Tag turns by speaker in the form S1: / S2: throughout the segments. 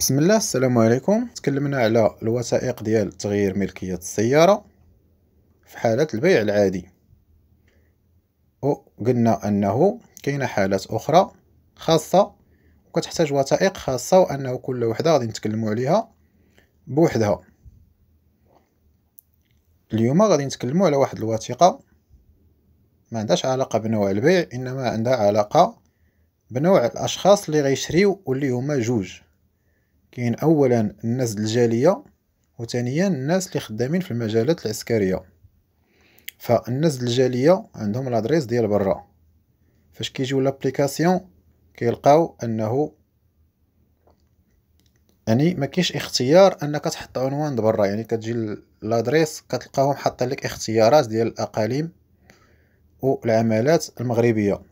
S1: بسم الله السلام عليكم تكلمنا على الوثائق ديال تغيير ملكية السيارة في حالة البيع العادي وقلنا أنه كاينه حالات أخرى خاصة وكتحتاج وثائق خاصة وأنه كل وحدة غادي نتكلمو عليها بوحدها اليوم غادي نتكلمو على واحد الوثيقة ما عندهاش علاقة بنوع البيع إنما عندها علاقة بنوع الأشخاص اللي غيشريو واللي هما جوج كاين اولا الناس الجاليه وثانيا الناس اللي خدامين في المجالات العسكريه فالناس الجاليه عندهم الادريس ديال برا فاش كيجيو لابليكاسيون كيلقاو انه يعني ما كاينش اختيار انك تحط عنوان برا يعني كتجي لادريس كتلقاهم حاطين لك اختيارات ديال الاقاليم والعمالات المغربيه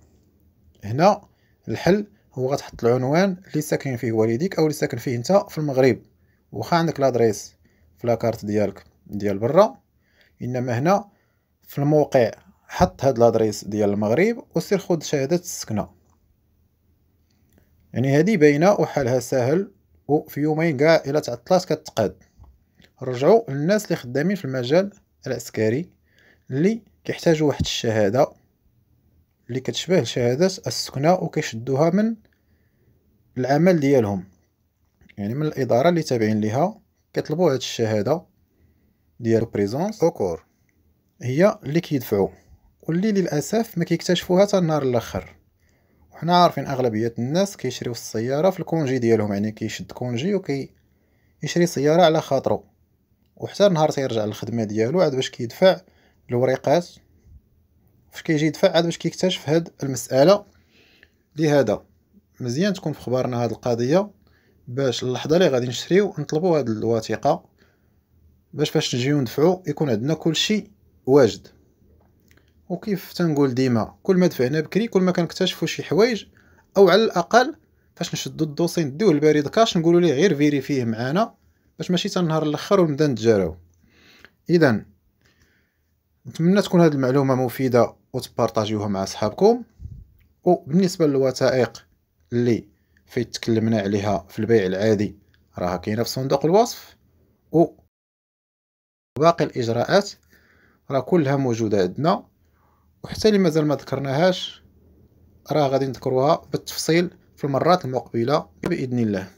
S1: هنا الحل هو غتحط العنوان اللي ساكن فيه والديك او اللي ساكن فيه انت في المغرب واخا عندك لادريس في لاكارت ديالك ديال برا انما هنا في الموقع حط هاد لادريس ديال المغرب وسير خد شهاده السكنه يعني هادي باينه وحالها سهل وفي يومين كاع الا تعطلات كتقاد رجعوا للناس اللي خدامين في المجال العسكري اللي كيحتاجوا واحد الشهاده اللي كتشبه شهاده السكنه وكيشدوها من العمل ديالهم يعني من الاداره اللي تابعين ليها كيطلبوا هاد الشهاده ديال بريزونس اوكور هي اللي كيدفعوا واللي للاسف ما كيكتشفوها حتى النهار الاخر وحنا عارفين اغلبيه الناس كيشريو السياره في الكونجي ديالهم يعني كيشد كونجي وكي يشري سياره على خاطرو وحتى نهار تيرجع للخدمه ديالو عاد باش كيدفع الوريقات فاش كيجي يدفع عاد باش كيكتشف هاد المساله لهذا مزيان تكون في خبارنا هاد القضيه باش اللحظه اللي غادي نشريو نطلبو هاد الوثيقه باش فاش نجيو ندفعو يكون عندنا كلشي واجد وكيف تنقول ديما كل ما دفعنا بكري كل ما كنكتشفوا شي حوايج او على الاقل فاش نشدو الدوسي نديوه البريد كاش نقولوا ليه غير فيري فيه معانا باش ماشي تنهار الاخر ونبدا نتجاراو اذا نتمنى تكون هذه المعلومه مفيده وتبارطاجيوها مع اصحابكم وبالنسبه للوثائق اللي فيت تكلمنا عليها في البيع العادي راها كاينه في صندوق الوصف و باقي الاجراءات راه كلها موجوده عندنا وحتى اللي مازال ما ذكرناهاش راه غادي نذكروها بالتفصيل في المرات المقبله باذن الله